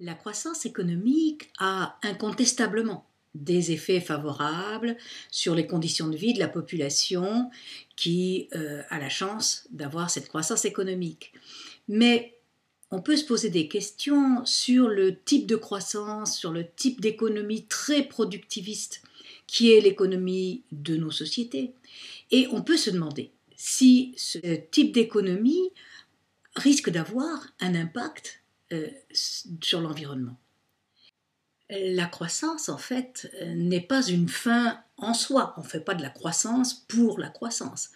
La croissance économique a incontestablement des effets favorables sur les conditions de vie de la population qui euh, a la chance d'avoir cette croissance économique. Mais on peut se poser des questions sur le type de croissance, sur le type d'économie très productiviste qui est l'économie de nos sociétés. Et on peut se demander si ce type d'économie risque d'avoir un impact euh, sur l'environnement. La croissance, en fait, euh, n'est pas une fin en soi. On ne fait pas de la croissance pour la croissance.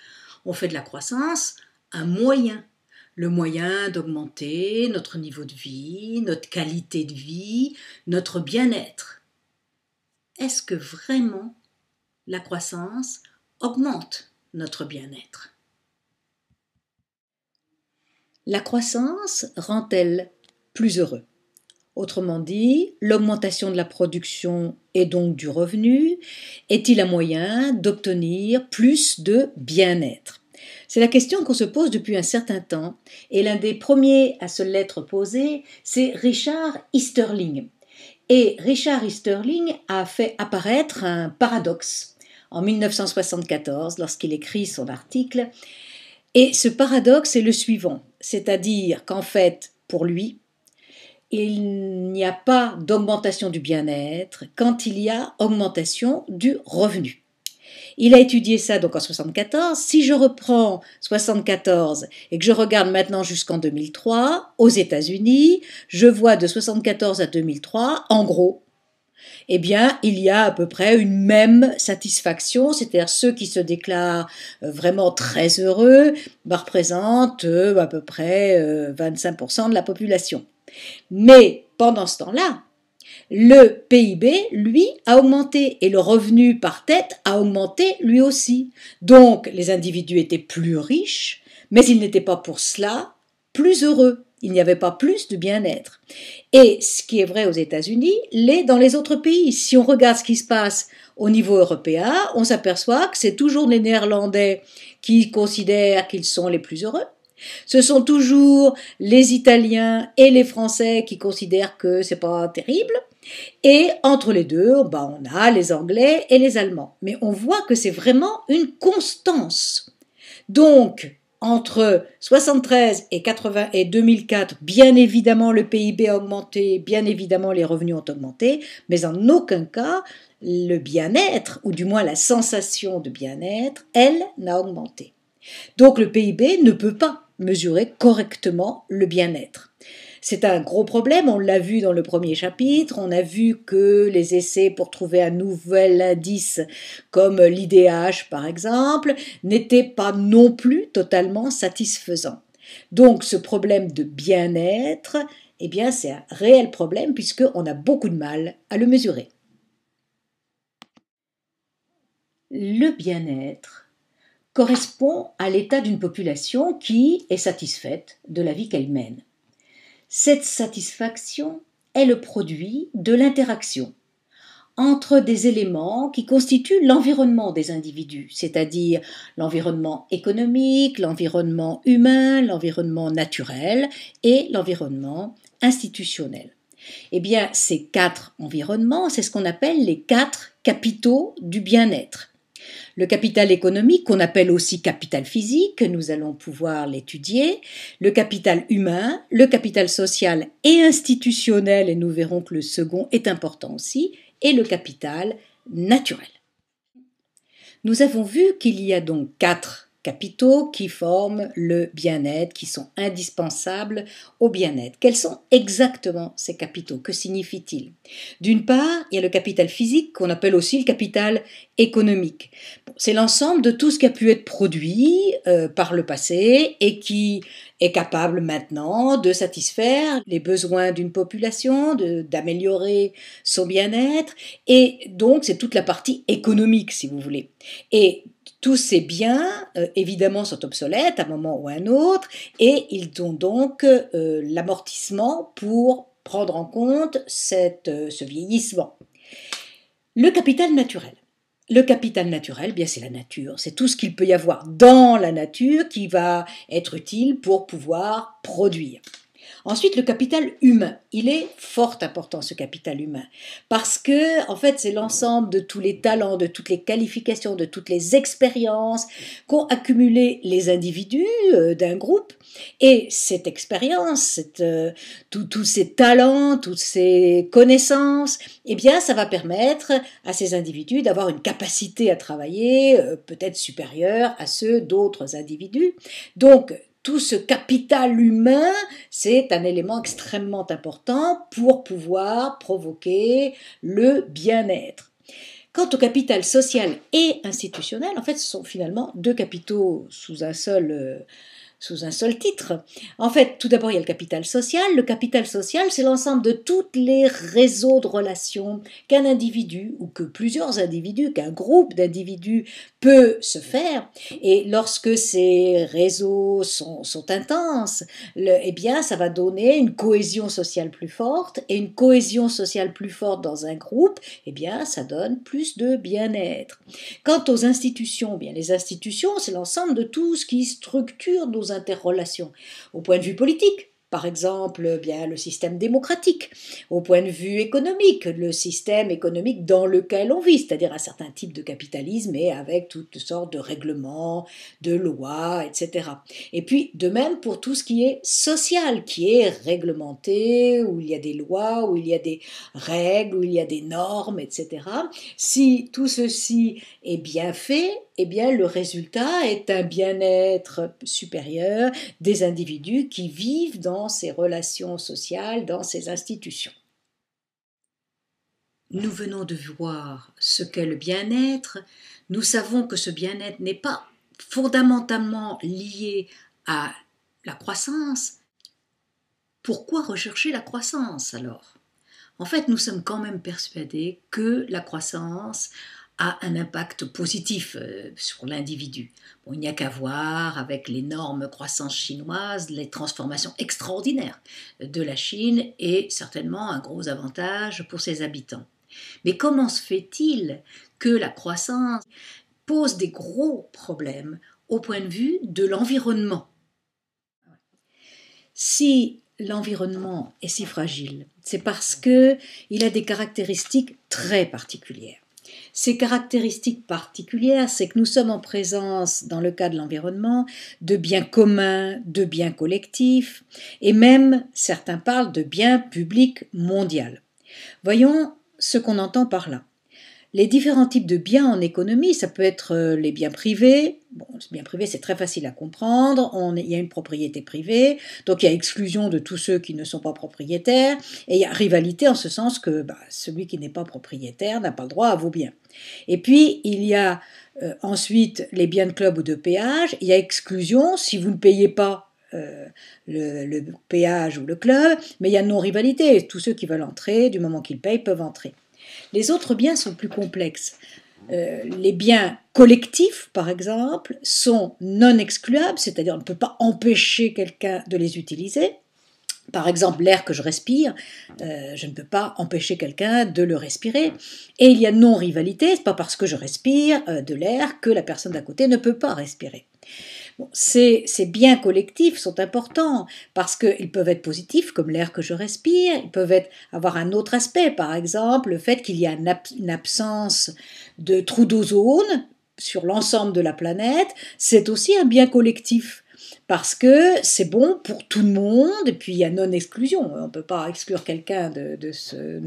On fait de la croissance un moyen. Le moyen d'augmenter notre niveau de vie, notre qualité de vie, notre bien-être. Est-ce que vraiment la croissance augmente notre bien-être La croissance rend-elle plus heureux. Autrement dit, l'augmentation de la production et donc du revenu est-il un moyen d'obtenir plus de bien-être c'est la question qu'on se pose depuis un certain temps, et l'un des premiers à se l'être posé, c'est Richard Easterling. Et Richard Easterling a fait apparaître un paradoxe en 1974 lorsqu'il écrit son article. Et ce paradoxe est le suivant, c'est-à-dire qu'en fait, pour lui, il n'y a pas d'augmentation du bien-être quand il y a augmentation du revenu. Il a étudié ça donc en 74. Si je reprends 74 et que je regarde maintenant jusqu'en 2003, aux États-Unis, je vois de 74 à 2003, en gros, eh bien, il y a à peu près une même satisfaction, c'est-à-dire ceux qui se déclarent euh, vraiment très heureux bah, représentent euh, à peu près 25% euh, de la population. Mais pendant ce temps-là, le PIB, lui, a augmenté et le revenu par tête a augmenté lui aussi. Donc les individus étaient plus riches, mais ils n'étaient pas pour cela plus heureux. Il n'y avait pas plus de bien-être. Et ce qui est vrai aux États-Unis l'est dans les autres pays. Si on regarde ce qui se passe au niveau européen, on s'aperçoit que c'est toujours les Néerlandais qui considèrent qu'ils sont les plus heureux, ce sont toujours les Italiens et les Français qui considèrent que c'est pas terrible. Et entre les deux, bah, on a les Anglais et les Allemands. Mais on voit que c'est vraiment une constance. Donc, entre 73 et, 80 et 2004, bien évidemment, le PIB a augmenté, bien évidemment, les revenus ont augmenté, mais en aucun cas, le bien-être, ou du moins la sensation de bien-être, elle, n'a augmenté. Donc le PIB ne peut pas mesurer correctement le bien-être. C'est un gros problème, on l'a vu dans le premier chapitre, on a vu que les essais pour trouver un nouvel indice comme l'IDH par exemple n'étaient pas non plus totalement satisfaisants. Donc ce problème de bien-être, eh bien c'est un réel problème puisqu'on a beaucoup de mal à le mesurer. Le bien-être correspond à l'état d'une population qui est satisfaite de la vie qu'elle mène. Cette satisfaction est le produit de l'interaction entre des éléments qui constituent l'environnement des individus, c'est-à-dire l'environnement économique, l'environnement humain, l'environnement naturel et l'environnement institutionnel. Eh bien, ces quatre environnements, c'est ce qu'on appelle les quatre capitaux du bien-être. Le capital économique, qu'on appelle aussi capital physique, nous allons pouvoir l'étudier, le capital humain, le capital social et institutionnel, et nous verrons que le second est important aussi, et le capital naturel. Nous avons vu qu'il y a donc quatre capitaux qui forment le bien-être, qui sont indispensables au bien-être. Quels sont exactement ces capitaux Que signifie-t-il D'une part, il y a le capital physique qu'on appelle aussi le capital économique. C'est l'ensemble de tout ce qui a pu être produit euh, par le passé et qui est capable maintenant de satisfaire les besoins d'une population, d'améliorer son bien-être. Et donc, c'est toute la partie économique, si vous voulez. Et tous ces biens, euh, évidemment, sont obsolètes à un moment ou à un autre, et ils ont donc euh, l'amortissement pour prendre en compte euh, ce vieillissement. Le capital naturel. Le capital naturel, eh bien c'est la nature, c'est tout ce qu'il peut y avoir dans la nature qui va être utile pour pouvoir produire. Ensuite, le capital humain. Il est fort important, ce capital humain, parce que, en fait, c'est l'ensemble de tous les talents, de toutes les qualifications, de toutes les expériences qu'ont accumulées les individus euh, d'un groupe. Et cette expérience, euh, tout, tous ces talents, toutes ces connaissances, eh bien, ça va permettre à ces individus d'avoir une capacité à travailler euh, peut-être supérieure à ceux d'autres individus. Donc, tout ce capital humain, c'est un élément extrêmement important pour pouvoir provoquer le bien-être. Quant au capital social et institutionnel, en fait, ce sont finalement deux capitaux sous un seul, euh, sous un seul titre. En fait, tout d'abord, il y a le capital social. Le capital social, c'est l'ensemble de tous les réseaux de relations qu'un individu ou que plusieurs individus, qu'un groupe d'individus peut se faire. Et lorsque ces réseaux sont, intenses, eh bien, ça va donner une cohésion sociale plus forte. Et une cohésion sociale plus forte dans un groupe, eh bien, ça donne plus de bien-être. Quant aux institutions, bien, les institutions, c'est l'ensemble de tout ce qui structure nos interrelations. Au point de vue politique, par exemple eh bien le système démocratique, au point de vue économique, le système économique dans lequel on vit, c'est-à-dire un certain type de capitalisme et avec toutes sortes de règlements, de lois, etc. Et puis de même pour tout ce qui est social, qui est réglementé, où il y a des lois, où il y a des règles, où il y a des normes, etc. Si tout ceci est bien fait, eh bien le résultat est un bien-être supérieur des individus qui vivent dans ces relations sociales, dans ces institutions. Nous venons de voir ce qu'est le bien-être, nous savons que ce bien-être n'est pas fondamentalement lié à la croissance. Pourquoi rechercher la croissance alors En fait, nous sommes quand même persuadés que la croissance a un impact positif euh, sur l'individu. il n'y a qu'à voir avec l'énorme croissance chinoise, les transformations extraordinaires de la Chine et certainement un gros avantage pour ses habitants. Mais comment se fait-il que la croissance pose des gros problèmes au point de vue de l'environnement Si l'environnement est si fragile, c'est parce qu'il a des caractéristiques très particulières. Ces caractéristiques particulières, c'est que nous sommes en présence, dans le cas de l'environnement, de biens communs, de biens collectifs, et même certains parlent de biens publics mondiaux. Voyons ce qu'on entend par là les différents types de biens en économie. Ça peut être euh, les biens privés. Bon, les biens privés, c'est très facile à comprendre. On, il y a une propriété privée, donc il y a exclusion de tous ceux qui ne sont pas propriétaires. Et il y a rivalité en ce sens que bah, celui qui n'est pas propriétaire n'a pas le droit à vos biens. Et puis, il y a euh, ensuite les biens de club ou de péage. Il y a exclusion si vous ne payez pas euh, le, péage ou le club, mais il y a non-rivalité. Tous ceux qui veulent entrer, du moment qu'ils payent, peuvent entrer. Les autres biens sont plus complexes. Euh, les biens collectifs, par exemple, sont non excluables, c'est-à-dire on ne peut pas empêcher quelqu'un de les utiliser. Par exemple, l'air que je respire, euh, je ne peux pas empêcher quelqu'un de le respirer. Et il y a non-rivalité, n'est pas parce que je respire euh, de l'air que la personne d'à côté ne peut pas respirer. Ces, biens collectifs sont importants parce qu'ils peuvent être positifs, comme l'air que je respire, ils peuvent être, avoir un autre aspect, par exemple le fait qu'il y a une, absence de trous d'ozone sur l'ensemble de la planète, c'est aussi un bien collectif parce que c'est bon pour tout le monde, et puis il y a non-exclusion, on ne peut pas exclure quelqu'un de, ce,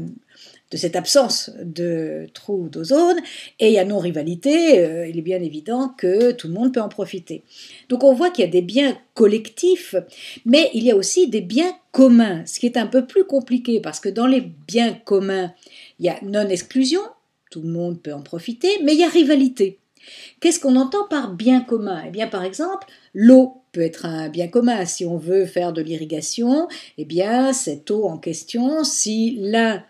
de cette absence de trous d'ozone, et il y a non-rivalité, euh, il est bien évident que tout le monde peut en profiter. Donc on voit qu'il y a des biens collectifs, mais il y a aussi des biens communs, ce qui est un peu plus compliqué, parce que dans les biens communs, il y a non-exclusion, tout le monde peut en profiter, mais il y a rivalité. Qu'est-ce qu'on entend par bien commun Eh bien, par exemple, l'eau peut être un bien commun. Si on veut faire de l'irrigation, eh bien, cette eau en question, si l'un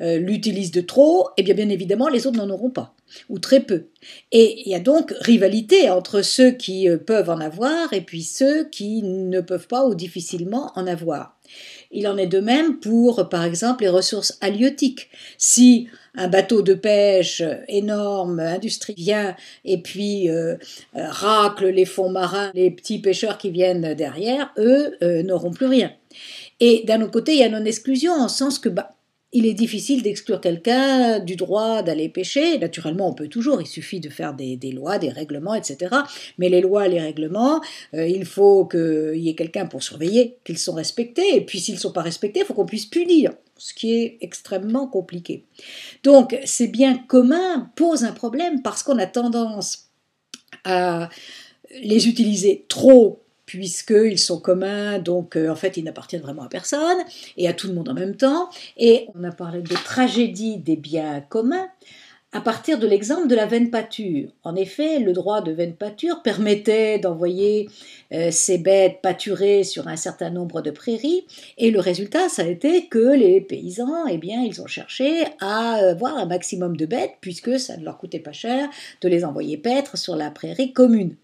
euh, l'utilisent de trop, et eh bien bien évidemment les autres n'en auront pas, ou très peu. Et il y a donc rivalité entre ceux qui euh, peuvent en avoir et puis ceux qui ne peuvent pas ou difficilement en avoir. Il en est de même pour, par exemple, les ressources halieutiques. Si un bateau de pêche énorme, industriel, vient et puis euh, racle les fonds marins, les petits pêcheurs qui viennent derrière, eux n'auront plus rien. Et d'un autre côté, il y a non-exclusion, en sens que bah, il est difficile d'exclure quelqu'un du droit d'aller pêcher. Naturellement, on peut toujours, il suffit de faire des, lois, des règlements, etc. Mais les lois, les règlements, euh, il faut qu'il y ait quelqu'un pour surveiller qu'ils sont respectés. Et puis s'ils ne sont pas respectés, il faut qu'on puisse punir, ce qui est extrêmement compliqué. Donc ces biens communs posent un problème parce qu'on a tendance à les utiliser trop puisqu'ils sont communs, donc euh, en fait ils n'appartiennent vraiment à personne et à tout le monde en même temps. Et on a parlé de tragédie des biens communs, à partir de l'exemple de la veine pâture. En effet, le droit de veine pâture permettait d'envoyer euh, ces bêtes pâturées sur un certain nombre de prairies, et le résultat, ça a été que les paysans, eh bien, ils ont cherché à avoir euh, un maximum de bêtes, puisque ça ne leur coûtait pas cher de les envoyer paître sur la prairie commune.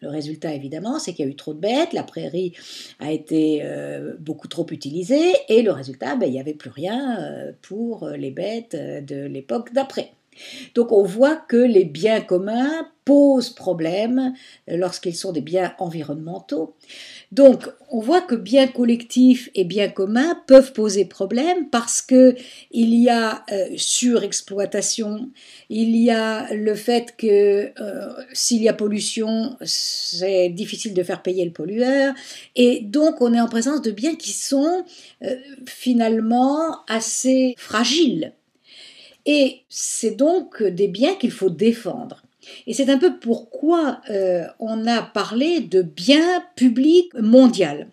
Le résultat, évidemment, c'est qu'il y a eu trop de bêtes, la prairie a été euh, beaucoup trop utilisée, et le résultat, ben, il n'y avait plus rien pour les bêtes de l'époque d'après. Donc on voit que les biens communs posent problème lorsqu'ils sont des biens environnementaux. Donc on voit que biens collectifs et biens communs peuvent poser problème parce que il y a euh, surexploitation, il y a le fait que euh, s'il y a pollution, c'est difficile de faire payer le pollueur et donc on est en présence de biens qui sont euh, finalement assez fragiles. Et c'est donc des biens qu'il faut défendre. Et c'est un peu pourquoi euh, on a parlé de biens publics mondial.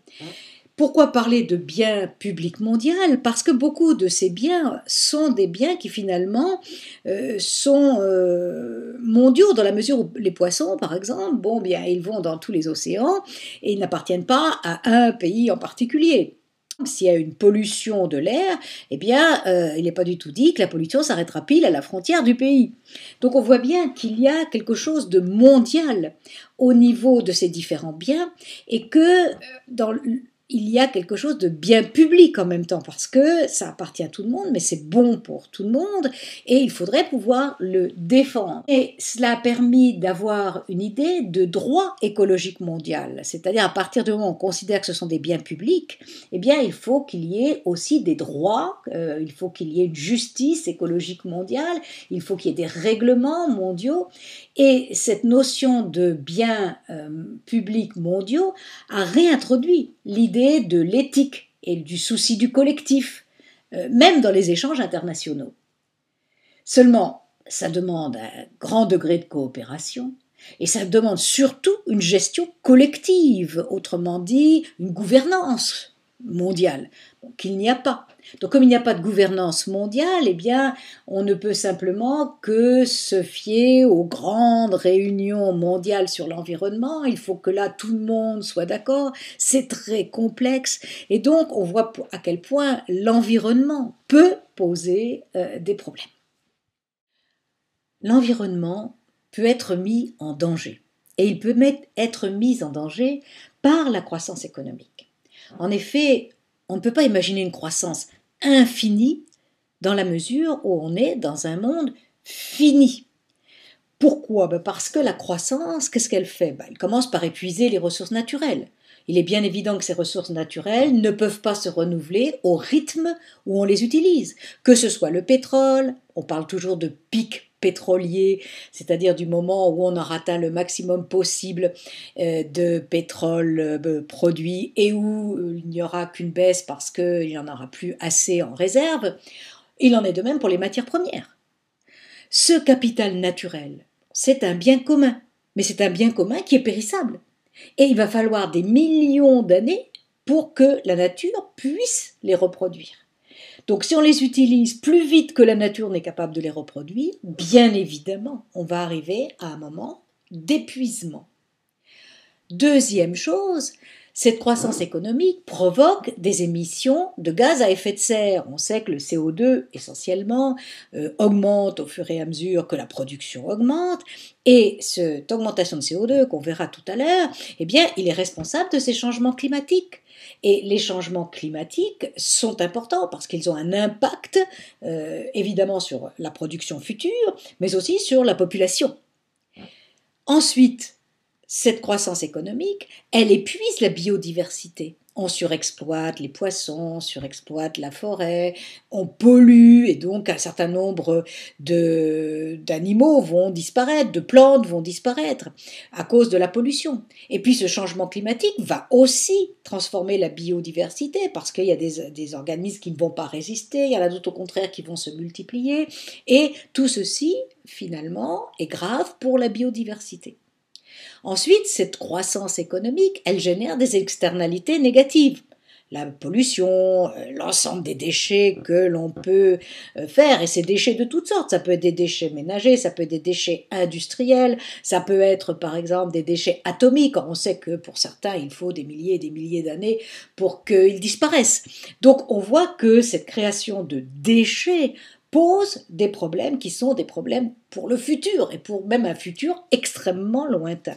Pourquoi parler de biens publics mondial Parce que beaucoup de ces biens sont des biens qui finalement euh, sont euh, mondiaux dans la mesure où les poissons, par exemple, bon, bien, ils vont dans tous les océans et ils n'appartiennent pas à un pays en particulier. S'il y a une pollution de l'air, eh bien, euh, il n'est pas du tout dit que la pollution s'arrêtera pile à la frontière du pays. Donc on voit bien qu'il y a quelque chose de mondial au niveau de ces différents biens et que euh, dans dans il y a quelque chose de bien public en même temps, parce que ça appartient à tout le monde, mais c'est bon pour tout le monde, et il faudrait pouvoir le défendre. Et cela a permis d'avoir une idée de droit écologique mondial, c'est-à-dire à partir du moment où on considère que ce sont des biens publics, eh bien il faut qu'il y ait aussi des droits, euh, il faut qu'il y ait une justice écologique mondiale, il faut qu'il y ait des règlements mondiaux, et cette notion de biens euh, publics mondiaux a réintroduit l'idée de l'éthique et du souci du collectif, euh, même dans les échanges internationaux. Seulement, ça demande un grand degré de coopération, et ça demande surtout une gestion collective, autrement dit, une gouvernance mondiale, qu'il n'y a pas. Donc comme il n'y a pas de gouvernance mondiale, eh bien, on ne peut simplement que se fier aux grandes réunions mondiales sur l'environnement. Il faut que là tout le monde soit d'accord. C'est très complexe et donc on voit à quel point l'environnement peut poser euh, des problèmes. L'environnement peut être mis en danger et il peut être mis en danger par la croissance économique. En effet, on ne peut pas imaginer une croissance infinie dans la mesure où on est dans un monde fini. Pourquoi ben Parce que la croissance, qu'est-ce qu'elle fait ben, Elle commence par épuiser les ressources naturelles. Il est bien évident que ces ressources naturelles ne peuvent pas se renouveler au rythme où on les utilise, que ce soit le pétrole, on parle toujours de pic pétrolier, c'est-à-dire du moment où on aura atteint le maximum possible euh, de pétrole euh, produit et où euh, il n'y aura qu'une baisse parce qu'il n'y en aura plus assez en réserve, il en est de même pour les matières premières. Ce capital naturel, c'est un bien commun, mais c'est un bien commun qui est périssable. Et il va falloir des millions d'années pour que la nature puisse les reproduire. Donc si on les utilise plus vite que la nature n'est capable de les reproduire, bien évidemment, on va arriver à un moment d'épuisement. Deuxième chose, cette croissance économique provoque des émissions de gaz à effet de serre. On sait que le CO2, essentiellement, euh, augmente au fur et à mesure que la production augmente. Et cette augmentation de CO2 qu'on verra tout à l'heure, eh bien, il est responsable de ces changements climatiques. Et les changements climatiques sont importants parce qu'ils ont un impact euh, évidemment sur la production future, mais aussi sur la population. Ensuite, cette croissance économique, elle épuise la biodiversité. On surexploite les poissons, on surexploite la forêt, on pollue et donc un certain nombre d'animaux vont disparaître, de plantes vont disparaître à cause de la pollution. Et puis ce changement climatique va aussi transformer la biodiversité parce qu'il y a des, organismes qui ne vont pas résister, il y en a d'autres au contraire qui vont se multiplier et tout ceci finalement est grave pour la biodiversité. Ensuite, cette croissance économique, elle génère des externalités négatives la pollution, euh, l'ensemble des déchets que l'on peut euh, faire, et ces déchets de toutes sortes. Ça peut être des déchets ménagers, ça peut être des déchets industriels, ça peut être par exemple des déchets atomiques. On sait que pour certains, il faut des milliers et des milliers d'années pour qu'ils disparaissent. Donc on voit que cette création de déchets pose des problèmes qui sont des problèmes pour le futur et pour même un futur extrêmement lointain.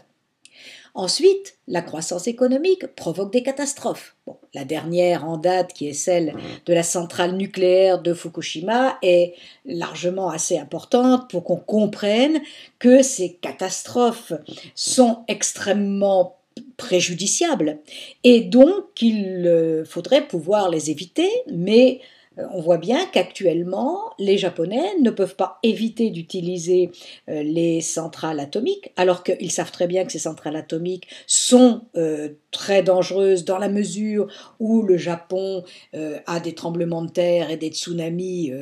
Ensuite, la croissance économique provoque des catastrophes. la dernière en date, qui est celle de la centrale nucléaire de Fukushima, est largement assez importante pour qu'on comprenne que ces catastrophes sont extrêmement préjudiciables et donc qu'il euh, faudrait pouvoir les éviter, mais euh, on voit bien qu'actuellement, les Japonais ne peuvent pas éviter d'utiliser euh, les centrales atomiques, alors qu'ils savent très bien que ces centrales atomiques sont euh, très dangereuses dans la mesure où le Japon a des tremblements de terre et des tsunamis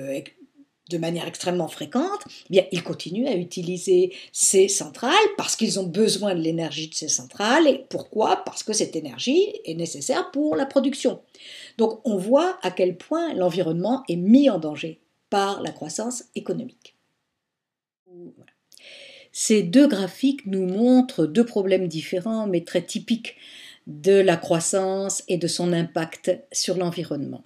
de manière extrêmement fréquente, eh bien, ils continuent à utiliser ces centrales parce qu'ils ont besoin de l'énergie de ces centrales. Et pourquoi Parce que cette énergie est nécessaire pour la production. Donc on voit à quel point l'environnement est mis en danger par la croissance économique. Ces deux graphiques nous montrent deux problèmes différents mais très typiques de la croissance et de son impact sur l'environnement.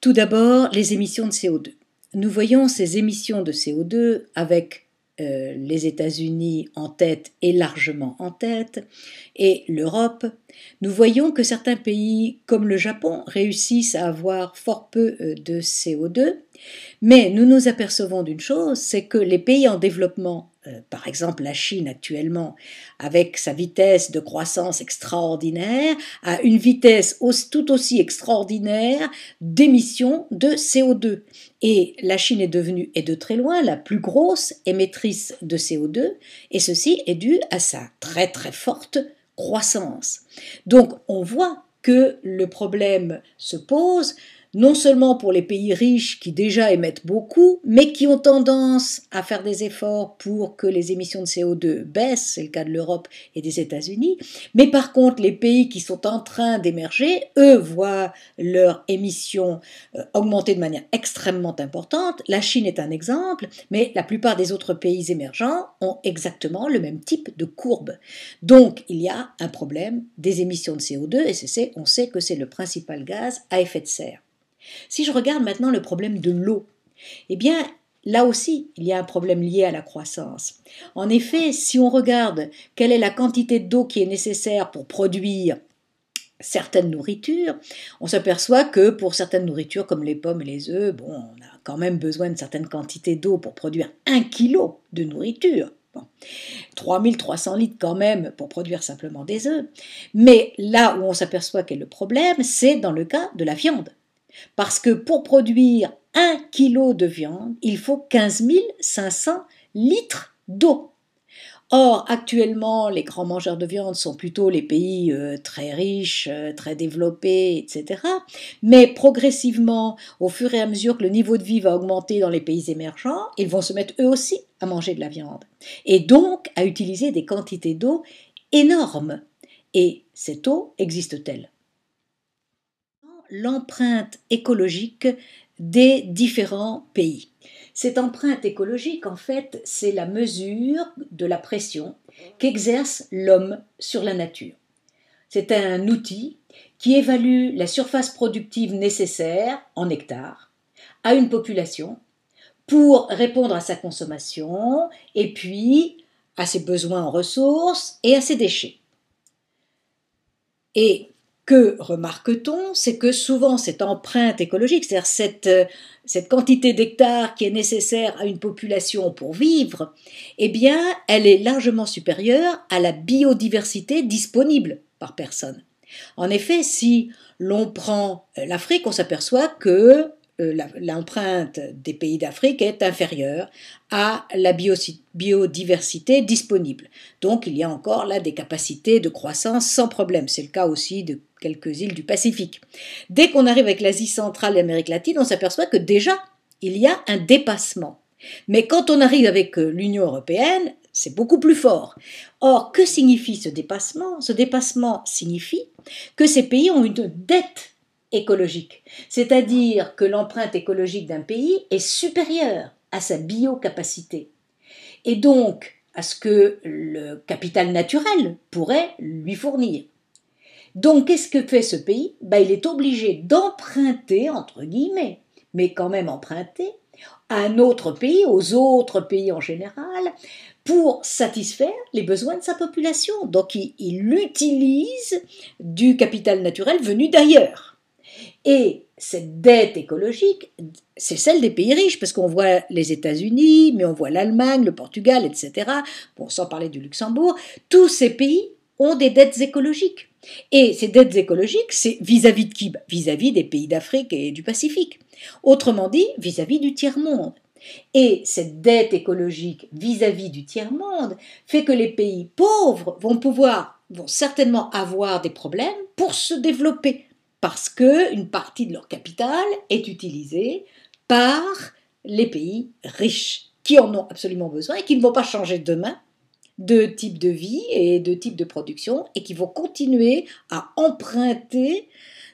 Tout d'abord, les émissions de CO2 nous voyons ces émissions de CO2 avec euh, les États-Unis en tête et largement en tête, et l'Europe, nous voyons que certains pays comme le Japon réussissent à avoir fort peu euh, de CO2, mais nous nous apercevons d'une chose, c'est que les pays en développement euh, par exemple la Chine actuellement, avec sa vitesse de croissance extraordinaire, a une vitesse tout aussi extraordinaire d'émission de CO2. Et la Chine est devenue, et de très loin, la plus grosse émettrice de CO2, et ceci est dû à sa très très forte croissance. Donc on voit que le problème se pose non seulement pour les pays riches qui déjà émettent beaucoup, mais qui ont tendance à faire des efforts pour que les émissions de CO2 baissent, c'est le cas de l'Europe et des États-Unis, mais par contre les pays qui sont en train d'émerger, eux voient leurs émissions euh, augmenter de manière extrêmement importante. La Chine est un exemple, mais la plupart des autres pays émergents ont exactement le même type de courbe. Donc il y a un problème des émissions de CO2 et c'est, on sait que c'est le principal gaz à effet de serre. Si je regarde maintenant le problème de l'eau, eh bien, Là aussi, il y a un problème lié à la croissance. En effet, si on regarde quelle est la quantité d'eau qui est nécessaire pour produire certaines nourritures, on s'aperçoit que pour certaines nourritures comme les pommes et les œufs, bon, on a quand même besoin de certaines quantités d'eau pour produire un kilo de nourriture. 3300 litres quand même pour produire simplement des œufs. Mais là où on s'aperçoit qu'est le problème, c'est dans le cas de la viande. Parce que pour produire un kilo de viande, il faut 15 500 litres d'eau. Or, actuellement, les grands mangeurs de viande sont plutôt les pays euh, très riches, euh, très développés, etc. Mais progressivement, au fur et à mesure que le niveau de vie va augmenter dans les pays émergents, ils vont se mettre eux aussi à manger de la viande. Et donc à utiliser des quantités d'eau énormes. Et cette eau existe-t-elle l'empreinte écologique des différents pays. Cette empreinte écologique, en fait, c'est la mesure de la pression qu'exerce l'homme sur la nature. C'est un outil qui évalue la surface productive nécessaire en hectares à une population pour répondre à sa consommation et puis à ses besoins en ressources et à ses déchets. Et que remarque-t-on C'est que souvent cette empreinte écologique, c'est-à-dire cette, euh, cette quantité d'hectares qui est nécessaire à une population pour vivre, eh bien, elle est largement supérieure à la biodiversité disponible par personne. En effet, si l'on prend euh, l'Afrique, on s'aperçoit que euh, l'empreinte des pays d'Afrique est inférieure à la biodiversité disponible. Donc il y a encore là des capacités de croissance sans problème. C'est le cas aussi de quelques îles du Pacifique. Dès qu'on arrive avec l'Asie centrale et l'Amérique latine, on s'aperçoit que déjà, il y a un dépassement. Mais quand on arrive avec euh, l'Union européenne, c'est beaucoup plus fort. Or, que signifie ce dépassement Ce dépassement signifie que ces pays ont une dette écologique, c'est-à-dire que l'empreinte écologique d'un pays est supérieure à sa biocapacité, et donc à ce que le capital naturel pourrait lui fournir. Donc qu'est-ce que fait ce pays ben, Il est obligé d'emprunter, entre guillemets, mais quand même emprunter, à un autre pays, aux autres pays en général, pour satisfaire les besoins de sa population. Donc il utilise du capital naturel venu d'ailleurs. Et cette dette écologique, c'est celle des pays riches, parce qu'on voit les États-Unis, mais on voit l'Allemagne, le Portugal, etc. Bon, sans parler du Luxembourg, tous ces pays ont des dettes écologiques. Et ces dettes écologiques, c'est vis-à-vis de qui bah, Vis-à-vis des pays d'Afrique et du Pacifique. Autrement dit, vis-à-vis du tiers-monde. Et cette dette écologique vis-à-vis du tiers-monde fait que les pays pauvres vont pouvoir, vont certainement avoir des problèmes pour se développer, parce qu'une partie de leur capital est utilisée par les pays riches, qui en ont absolument besoin et qui ne vont pas changer demain de type de vie et de type de production, et qui vont continuer à emprunter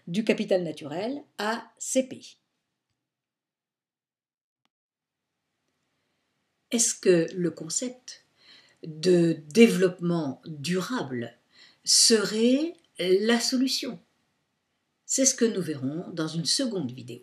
du capital naturel à ces pays. Est-ce que le concept de développement durable serait la solution c'est ce que nous verrons dans une seconde vidéo.